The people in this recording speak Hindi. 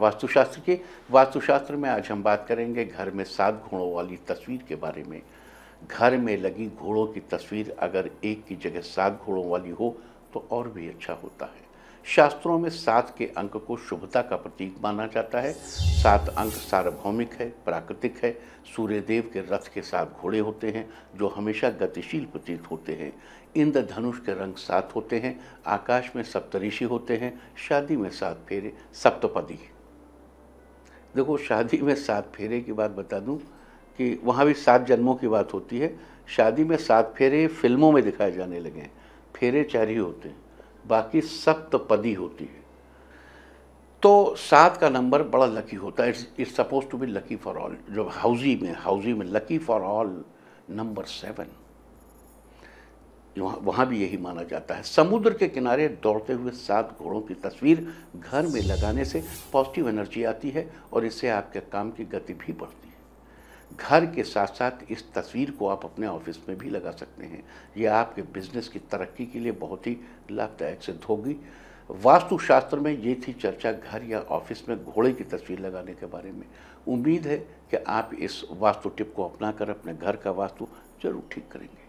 वास्तुशास्त्र के वास्तुशास्त्र में आज हम बात करेंगे घर में सात घोड़ों वाली तस्वीर के बारे में घर में लगी घोड़ों की तस्वीर अगर एक की जगह सात घोड़ों वाली हो तो और भी अच्छा होता है शास्त्रों में सात के अंक को शुभता का प्रतीक माना जाता है सात अंक सार्वभौमिक है प्राकृतिक है सूर्यदेव के रथ के साथ घोड़े होते हैं जो हमेशा गतिशील प्रतीत होते हैं इंद्रधनुष के रंग सात होते हैं आकाश में सप्तऋषि होते हैं शादी में सात फेरे सप्तपदी देखो शादी में सात फेरे की बात बता दूं कि वहाँ भी सात जन्मों की बात होती है शादी में सात फेरे फिल्मों में दिखाए जाने लगे हैं फेरे चार ही होते हैं बाकी सप्तपदी तो होती है तो सात का नंबर बड़ा लकी होता है it's it's suppose to be lucky for all जो हाउजी में हाउजी में lucky for all number seven वहाँ भी यही माना जाता है समुद्र के किनारे दौड़ते हुए सात घोड़ों की तस्वीर घर में लगाने से पॉजिटिव एनर्जी आती है और इससे आपके काम की गति भी बढ़ती है घर के साथ साथ इस तस्वीर को आप अपने ऑफिस में भी लगा सकते हैं ये आपके बिजनेस की तरक्की के लिए बहुत ही लाभदायक सिद्ध होगी वास्तुशास्त्र में ये थी चर्चा घर या ऑफिस में घोड़े की तस्वीर लगाने के बारे में उम्मीद है कि आप इस वास्तु टिप को अपना कर अपने घर का वास्तु जरूर ठीक करेंगे